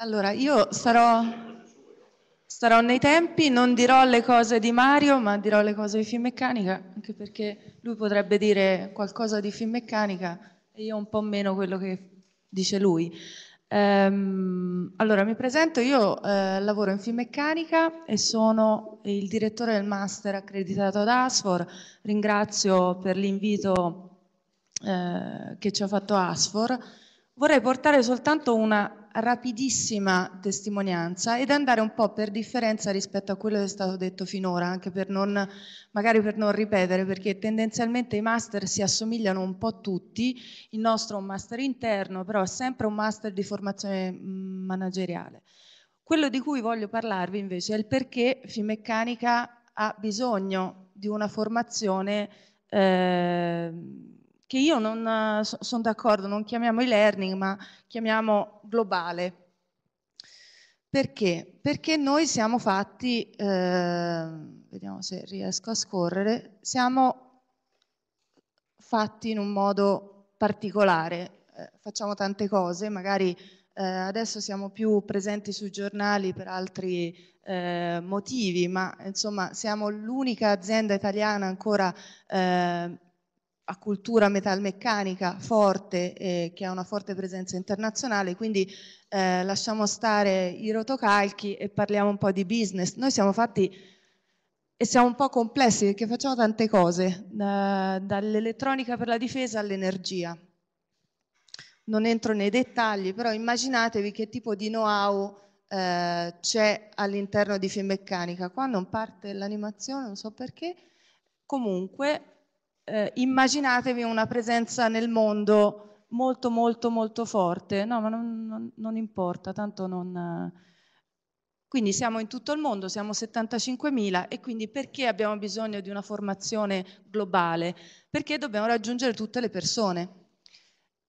Allora, io sarò, sarò, nei tempi, non dirò le cose di Mario, ma dirò le cose di Finmeccanica, anche perché lui potrebbe dire qualcosa di Finmeccanica e io un po' meno quello che dice lui. Ehm, allora, mi presento, io eh, lavoro in Finmeccanica e sono il direttore del master accreditato ad ASFOR. Ringrazio per l'invito eh, che ci ha fatto ASFOR. Vorrei portare soltanto una rapidissima testimonianza ed andare un po' per differenza rispetto a quello che è stato detto finora, anche per non, magari per non ripetere, perché tendenzialmente i master si assomigliano un po' tutti, il nostro è un master interno, però è sempre un master di formazione manageriale. Quello di cui voglio parlarvi invece è il perché Fimeccanica ha bisogno di una formazione eh, che io non eh, sono d'accordo, non chiamiamo e-learning, ma chiamiamo globale. Perché? Perché noi siamo fatti, eh, vediamo se riesco a scorrere, siamo fatti in un modo particolare, eh, facciamo tante cose, magari eh, adesso siamo più presenti sui giornali per altri eh, motivi, ma insomma siamo l'unica azienda italiana ancora eh, a cultura metalmeccanica forte, e eh, che ha una forte presenza internazionale, quindi eh, lasciamo stare i rotocalchi e parliamo un po' di business. Noi siamo fatti e siamo un po' complessi perché facciamo tante cose, da, dall'elettronica per la difesa all'energia. Non entro nei dettagli, però immaginatevi che tipo di know-how eh, c'è all'interno di Finmeccanica. Qua non parte l'animazione, non so perché. Comunque, eh, immaginatevi una presenza nel mondo molto molto molto forte, no ma non, non, non importa, tanto non... Eh. Quindi siamo in tutto il mondo, siamo 75.000 e quindi perché abbiamo bisogno di una formazione globale? Perché dobbiamo raggiungere tutte le persone.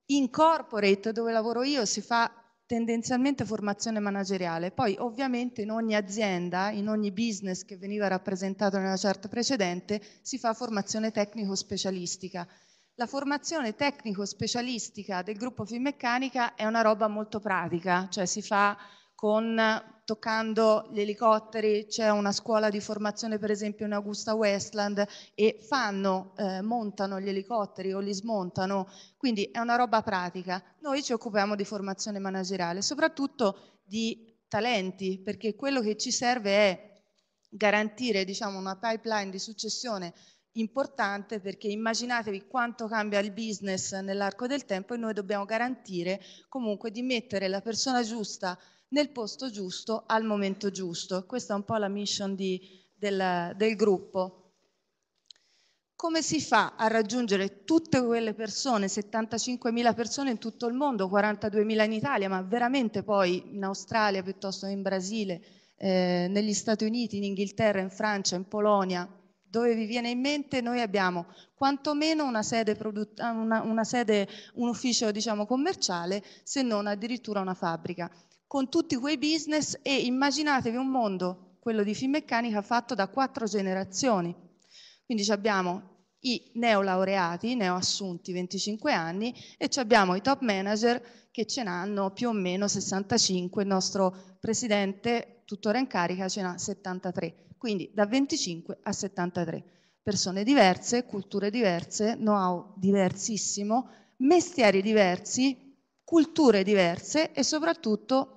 In corporate, dove lavoro io, si fa tendenzialmente formazione manageriale. Poi ovviamente in ogni azienda, in ogni business che veniva rappresentato nella chart precedente, si fa formazione tecnico-specialistica. La formazione tecnico-specialistica del gruppo Finmeccanica è una roba molto pratica, cioè si fa con toccando gli elicotteri, c'è una scuola di formazione per esempio in Augusta Westland e fanno, eh, montano gli elicotteri o li smontano, quindi è una roba pratica. Noi ci occupiamo di formazione manageriale, soprattutto di talenti, perché quello che ci serve è garantire diciamo, una pipeline di successione importante perché immaginatevi quanto cambia il business nell'arco del tempo e noi dobbiamo garantire comunque di mettere la persona giusta nel posto giusto al momento giusto. Questa è un po' la mission di, del, del gruppo come si fa a raggiungere tutte quelle persone, 75.000 persone in tutto il mondo, 42.000 in Italia, ma veramente poi in Australia piuttosto che in Brasile, eh, negli Stati Uniti, in Inghilterra, in Francia, in Polonia, dove vi viene in mente, noi abbiamo quantomeno una sede, una, una sede un ufficio diciamo, commerciale, se non addirittura una fabbrica con tutti quei business e immaginatevi un mondo, quello di Finmeccanica, fatto da quattro generazioni. Quindi abbiamo i neolaureati, neoassunti 25 anni e abbiamo i top manager che ce n'hanno più o meno 65, il nostro presidente tuttora in carica ce n'ha 73, quindi da 25 a 73. Persone diverse, culture diverse, know-how diversissimo, mestieri diversi, culture diverse e soprattutto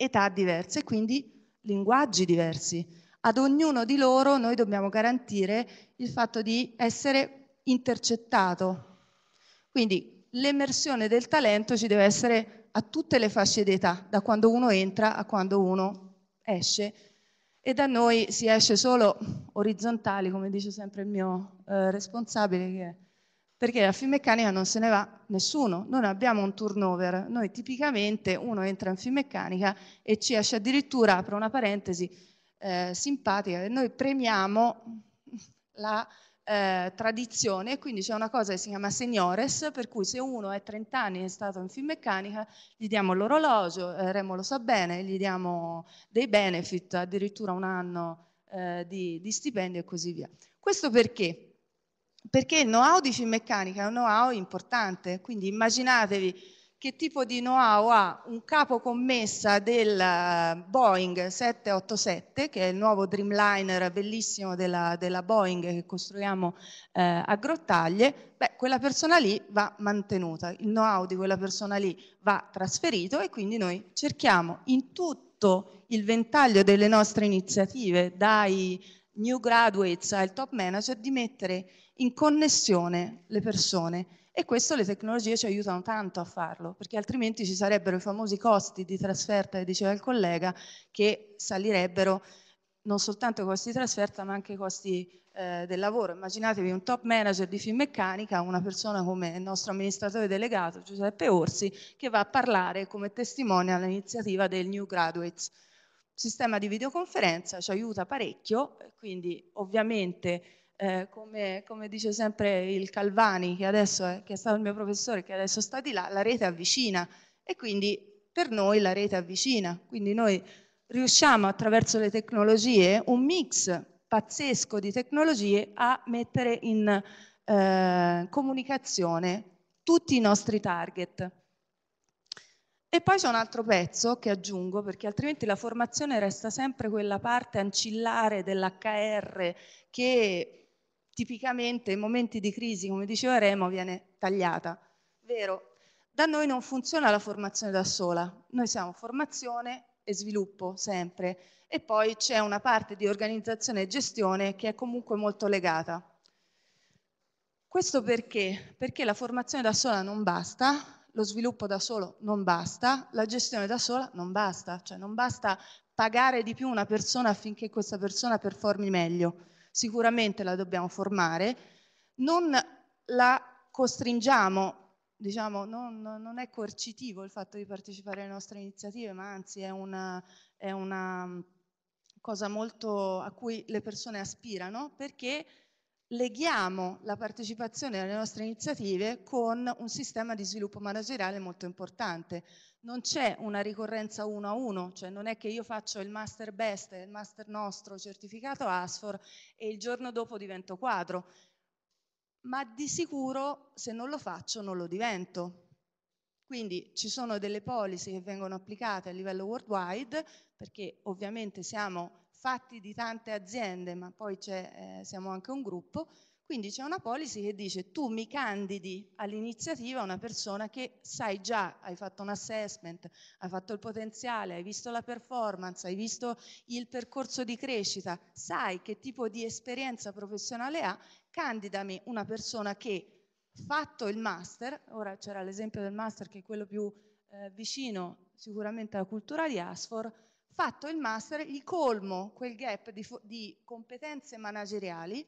età diverse e quindi linguaggi diversi. Ad ognuno di loro noi dobbiamo garantire il fatto di essere intercettato. Quindi l'emersione del talento ci deve essere a tutte le fasce d'età, da quando uno entra a quando uno esce. E da noi si esce solo orizzontali, come dice sempre il mio eh, responsabile, che è perché la Finmeccanica non se ne va nessuno, noi abbiamo un turnover, noi tipicamente uno entra in Finmeccanica e ci esce addirittura, apro una parentesi, eh, simpatica, noi premiamo la eh, tradizione quindi c'è una cosa che si chiama seniores, per cui se uno è 30 anni e è stato in Finmeccanica, gli diamo l'orologio, eh, Remo lo sa bene, gli diamo dei benefit, addirittura un anno eh, di, di stipendio e così via. Questo perché? perché il know-how di Finmeccanica è un know-how importante, quindi immaginatevi che tipo di know-how ha un capo commessa del eh, Boeing 787, che è il nuovo Dreamliner bellissimo della, della Boeing che costruiamo eh, a Grottaglie, beh, quella persona lì va mantenuta, il know-how di quella persona lì va trasferito e quindi noi cerchiamo in tutto il ventaglio delle nostre iniziative, dai new graduates al top manager di mettere in connessione le persone e questo le tecnologie ci aiutano tanto a farlo, perché altrimenti ci sarebbero i famosi costi di trasferta, che diceva il collega, che salirebbero non soltanto i costi di trasferta, ma anche i costi eh, del lavoro. Immaginatevi un top manager di Finmeccanica, una persona come il nostro amministratore delegato Giuseppe Orsi, che va a parlare come testimone all'iniziativa del New Graduates sistema di videoconferenza ci aiuta parecchio, quindi ovviamente eh, come, come, dice sempre il Calvani, che, adesso è, che è stato il mio professore, che adesso sta di là, la rete avvicina e quindi per noi la rete avvicina, quindi noi riusciamo attraverso le tecnologie, un mix pazzesco di tecnologie, a mettere in eh, comunicazione tutti i nostri target. E poi c'è un altro pezzo che aggiungo perché altrimenti la formazione resta sempre quella parte ancillare dell'HR che tipicamente in momenti di crisi, come diceva Remo, viene tagliata. Vero? Da noi non funziona la formazione da sola, noi siamo formazione e sviluppo sempre e poi c'è una parte di organizzazione e gestione che è comunque molto legata. Questo perché? Perché la formazione da sola non basta, lo sviluppo da solo non basta, la gestione da sola non basta, cioè non basta pagare di più una persona affinché questa persona performi meglio, sicuramente la dobbiamo formare, non la costringiamo diciamo, non, non, è coercitivo il fatto di partecipare alle nostre iniziative, ma anzi è una, è una mm, cosa molto a cui le persone aspirano perché leghiamo la partecipazione alle nostre iniziative con un sistema di sviluppo manageriale molto importante. Non c'è una ricorrenza uno a uno, cioè non è che io faccio il master best, il master nostro certificato ASFOR e il giorno dopo divento quadro, ma di sicuro se non lo faccio non lo divento. Quindi ci sono delle policy che vengono applicate a livello worldwide, perché ovviamente siamo fatti di tante aziende, ma poi eh, siamo anche un gruppo, quindi c'è una policy che dice tu mi candidi all'iniziativa una persona che sai già, hai fatto un assessment, hai fatto il potenziale, hai visto la performance, hai visto il percorso di crescita, sai che tipo di esperienza professionale ha, candidami una persona che fatto il master, ora c'era l'esempio del master che è quello più eh, vicino sicuramente alla cultura di Asfor, fatto il master, gli colmo quel gap di, di competenze manageriali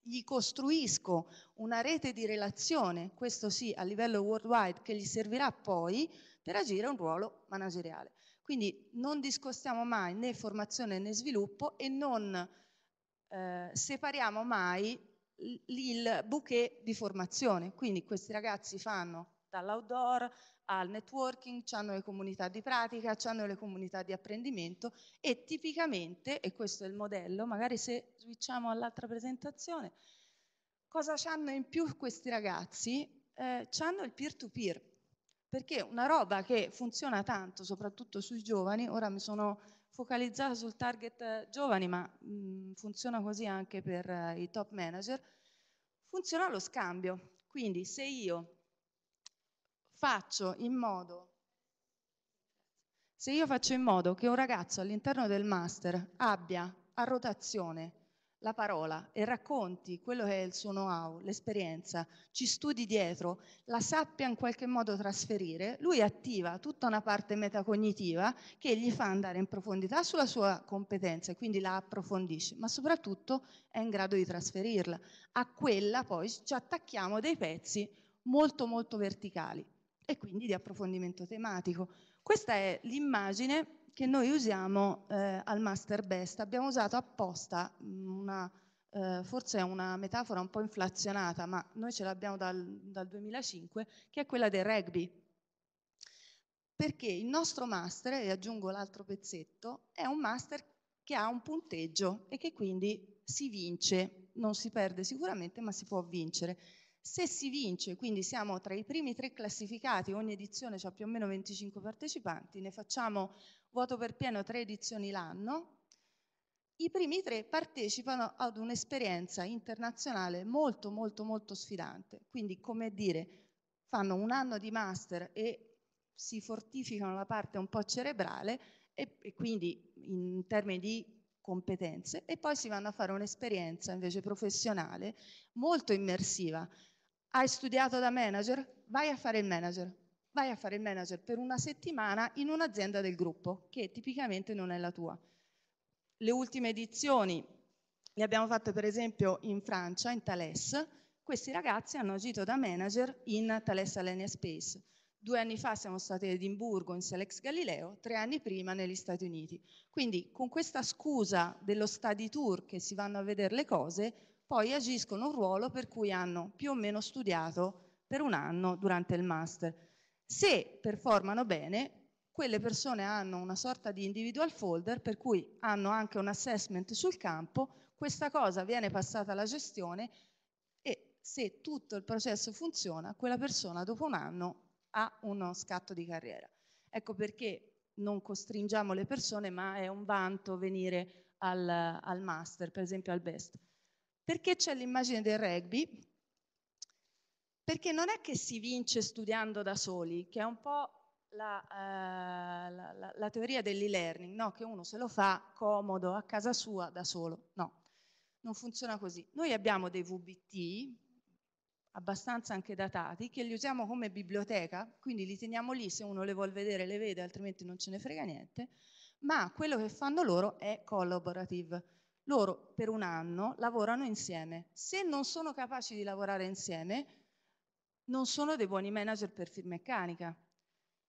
gli costruisco una rete di relazione, questo sì a livello worldwide, che gli servirà poi per agire un ruolo manageriale. Quindi non discostiamo mai né formazione né sviluppo e non eh, separiamo mai il bouquet di formazione. Quindi questi ragazzi fanno dall'outdoor al networking, hanno le comunità di pratica, hanno le comunità di apprendimento e tipicamente, e questo è il modello, magari se switchiamo all'altra presentazione, cosa hanno in più questi ragazzi? Eh, hanno il peer-to-peer, perché una roba che funziona tanto, soprattutto sui giovani, ora mi sono focalizzata sul target eh, giovani, ma mh, mm, funziona così anche per eh, i top manager, funziona lo scambio. Quindi se io faccio in modo, se io faccio in modo che un ragazzo all'interno del master abbia a rotazione la parola e racconti quello che è il suo know-how, l'esperienza, ci studi dietro, la sappia in qualche modo trasferire, lui attiva tutta una parte metacognitiva che gli fa andare in profondità sulla sua competenza e quindi la approfondisce, ma soprattutto è in grado di trasferirla. A quella poi ci attacchiamo dei pezzi molto molto verticali e quindi di approfondimento tematico. Questa è l'immagine che noi usiamo eh, al Master Best. Abbiamo usato apposta mm, una, eh, forse è una metafora un po' inflazionata, ma noi ce l'abbiamo dal, dal 2005, che è quella del rugby. Perché il nostro master, e aggiungo l'altro pezzetto, è un master che ha un punteggio e che quindi si vince, non si perde sicuramente, ma si può vincere. Se si vince, quindi siamo tra i primi tre classificati, ogni edizione ha più o meno 25 partecipanti, ne facciamo vuoto per pieno tre edizioni l'anno, i primi tre partecipano ad un'esperienza internazionale molto molto molto sfidante, quindi come dire fanno un anno di master e si fortificano la parte un po' cerebrale e, e quindi in termini di competenze e poi si vanno a fare un'esperienza invece professionale molto immersiva hai studiato da manager? Vai a fare il manager. Vai a fare il manager per una settimana in un'azienda del gruppo, che tipicamente non è la tua. Le ultime edizioni le abbiamo fatte per esempio in Francia, in Thales. Questi ragazzi hanno agito da manager in Thales Alenia Space. Due anni fa siamo stati ad Edimburgo in Selex Galileo, tre anni prima negli Stati Uniti. Quindi con questa scusa dello study tour che si vanno a vedere le cose, poi agiscono un ruolo per cui hanno più o meno studiato per un anno durante il master. Se performano bene, quelle persone hanno una sorta di individual folder per cui hanno anche un assessment sul campo, questa cosa viene passata alla gestione e se tutto il processo funziona, quella persona dopo un anno ha uno scatto di carriera. Ecco perché non costringiamo le persone, ma è un vanto venire al, al master, per esempio al best. Perché c'è l'immagine del rugby? Perché non è che si vince studiando da soli, che è un po' la, eh, la, la, la teoria dell'e-learning, no? che uno se lo fa comodo a casa sua da solo. No, non funziona così. Noi abbiamo dei VBT, abbastanza anche datati, che li usiamo come biblioteca, quindi li teniamo lì, se uno le vuole vedere le vede, altrimenti non ce ne frega niente, ma quello che fanno loro è collaborative, loro per un anno lavorano insieme. Se non sono capaci di lavorare insieme, non sono dei buoni manager per Firmeccanica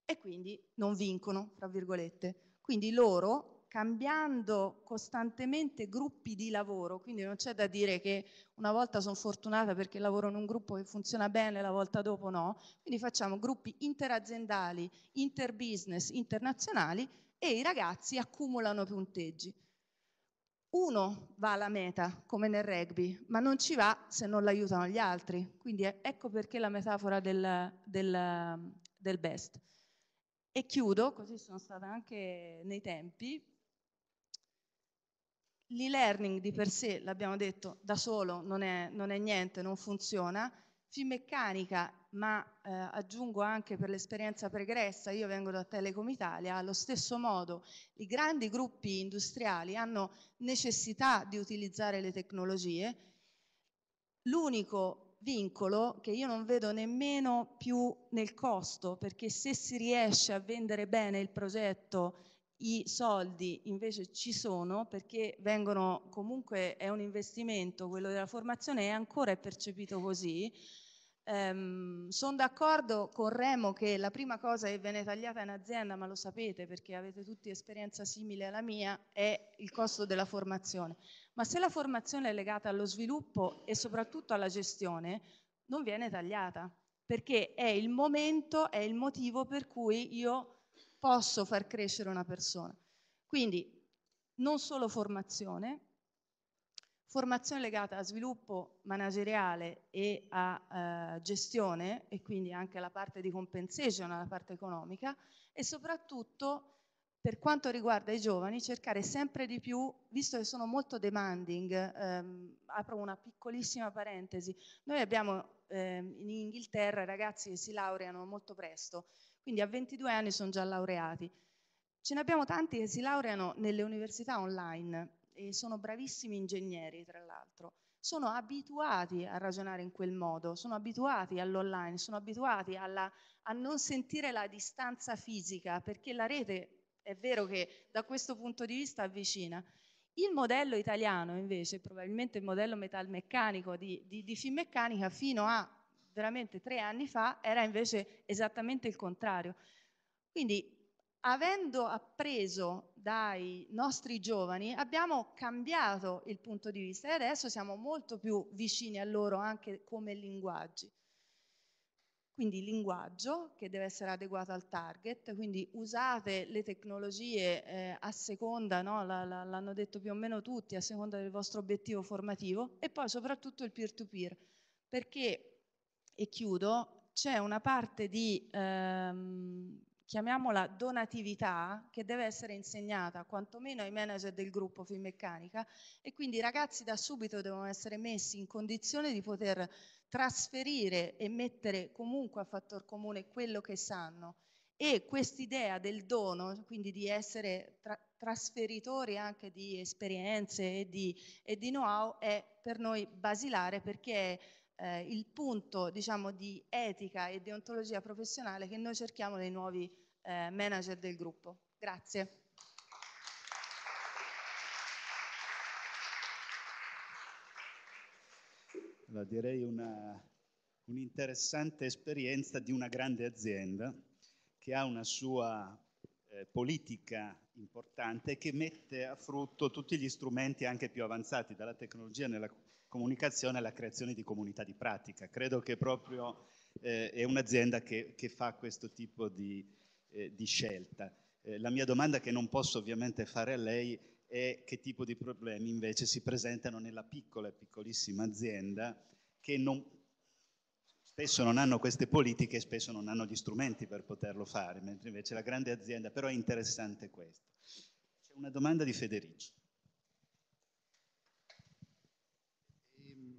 e quindi non vincono, tra virgolette. Quindi loro, cambiando costantemente gruppi di lavoro, quindi non c'è da dire che una volta sono fortunata perché lavoro in un gruppo che funziona bene, la volta dopo no, quindi facciamo gruppi interaziendali, interbusiness, internazionali e i ragazzi accumulano punteggi uno va alla meta, come nel rugby, ma non ci va se non l'aiutano gli altri. Quindi ecco perché la metafora del, del, del best. E chiudo, così sono stata anche nei tempi. L'e-learning di per sé, l'abbiamo detto, da solo non è, non è niente, non funziona. Finmeccanica ma eh, aggiungo anche per l'esperienza pregressa, io vengo da Telecom Italia, allo stesso modo i grandi gruppi industriali hanno necessità di utilizzare le tecnologie, l'unico vincolo che io non vedo nemmeno più nel costo, perché se si riesce a vendere bene il progetto i soldi invece ci sono perché vengono comunque è un investimento quello della formazione e ancora è percepito così Um, ehm, Sono d'accordo con Remo che la prima cosa che viene tagliata in azienda, ma lo sapete perché avete tutti esperienza simile alla mia, è il costo della formazione. Ma se la formazione è legata allo sviluppo e soprattutto alla gestione, non viene tagliata, perché è il momento, è il motivo per cui io posso far crescere una persona. Quindi non solo formazione, formazione legata a sviluppo manageriale e a eh, gestione e quindi anche alla parte di compensation, alla parte economica e soprattutto per quanto riguarda i giovani cercare sempre di più, visto che sono molto demanding, ehm, apro una piccolissima parentesi, noi abbiamo ehm, in Inghilterra ragazzi che si laureano molto presto, quindi a 22 anni sono già laureati, ce ne abbiamo tanti che si laureano nelle università online, e sono bravissimi ingegneri, tra l'altro, sono abituati a ragionare in quel modo, sono abituati all'online, sono abituati alla, a non sentire la distanza fisica, perché la rete è vero che da questo punto di vista avvicina. Il modello italiano invece, probabilmente il modello metalmeccanico di, di, di Finmeccanica fino a veramente tre anni fa era invece esattamente il contrario. Quindi avendo appreso dai nostri giovani, abbiamo cambiato il punto di vista e adesso siamo molto più vicini a loro anche come linguaggi. Quindi linguaggio che deve essere adeguato al target, quindi usate le tecnologie eh, a seconda, no? l'hanno detto più o meno tutti, a seconda del vostro obiettivo formativo e poi soprattutto il peer-to-peer, -peer, perché, e chiudo, c'è una parte di ehm, chiamiamola donatività, che deve essere insegnata quantomeno ai manager del gruppo Finmeccanica e quindi i ragazzi da subito devono essere messi in condizione di poter trasferire e mettere comunque a fattor comune quello che sanno. E quest'idea del dono, quindi di essere tra trasferitori anche di esperienze e di, e di know-how, è per noi basilare perché è eh, il punto diciamo, di etica e deontologia professionale che noi cerchiamo nei nuovi eh, manager del gruppo. Grazie. La direi un'interessante un esperienza di una grande azienda che ha una sua eh, politica importante che mette a frutto tutti gli strumenti anche più avanzati, dalla tecnologia nella comunicazione alla creazione di comunità di pratica. Credo che proprio eh, è un'azienda che, che, fa questo tipo di, eh, di scelta. Eh, la mia domanda che non posso ovviamente fare a lei è che tipo di problemi invece si presentano nella piccola e piccolissima azienda che non, spesso non hanno queste politiche spesso non hanno gli strumenti per poterlo fare, mentre invece la grande azienda, però è interessante questo. C'è una domanda di Federici.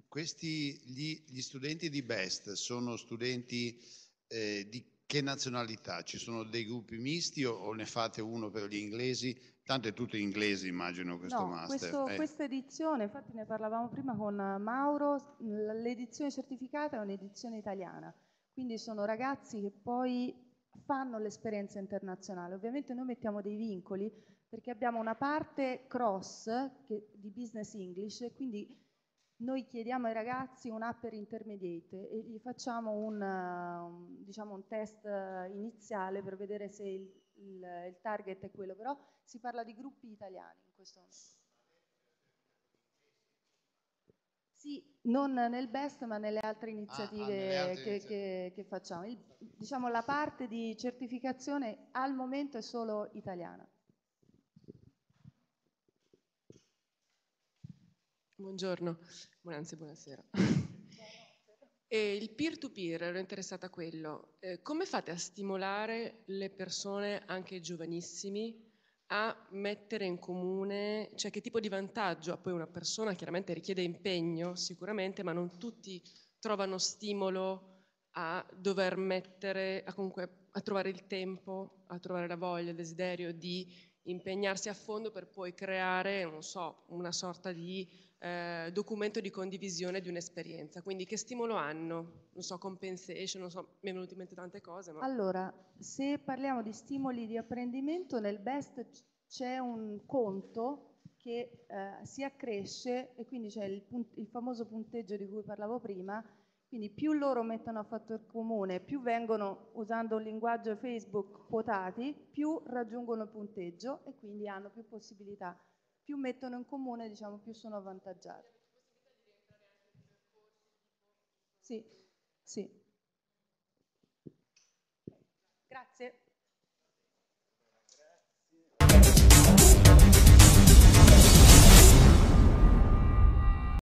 Questi gli, gli studenti di BEST sono studenti eh, di che nazionalità? Ci sono dei gruppi misti o, o, ne fate uno per gli inglesi? Tanto è tutto in inglese immagino questo no, master. Questo, eh. Questa edizione, infatti ne parlavamo prima con Mauro, l'edizione certificata è un'edizione italiana, quindi sono ragazzi che poi fanno l'esperienza internazionale. Ovviamente noi mettiamo dei vincoli perché abbiamo una parte cross che, di business English, quindi noi chiediamo ai ragazzi un'app per intermediate e gli facciamo un, um, diciamo, un test iniziale per vedere se il, il, il target è quello, però si parla di gruppi italiani in questo momento. Sì, non nel BEST ma nelle altre iniziative, ah, ah, nelle altre che, iniziative. Che, che, facciamo. Il, diciamo la parte di certificazione al momento è solo italiana. Buongiorno, buonanzi, buonasera. E il peer-to-peer, ero interessata a quello, eh, come fate a stimolare le persone, anche giovanissimi, a mettere in comune, cioè che tipo di vantaggio ha poi una persona, chiaramente richiede impegno sicuramente, ma non tutti trovano stimolo a dover mettere, a, comunque, a trovare il tempo, a trovare la voglia, il desiderio di impegnarsi a fondo per poi creare, non so, una sorta di eh, documento di condivisione di un'esperienza. Quindi che stimolo hanno? Non so, compensation, non so, mi è venuto in mente tante cose. Ma... Allora, se parliamo di stimoli di apprendimento, nel BEST c'è un conto che eh, si accresce e quindi c'è il, il famoso punteggio di cui parlavo prima, quindi più loro mettono a fattor comune, più vengono, usando un linguaggio Facebook, quotati, più raggiungono il punteggio e quindi hanno più possibilità. Più mettono in comune, diciamo, più sono avvantaggiati. Sì, sì. Grazie.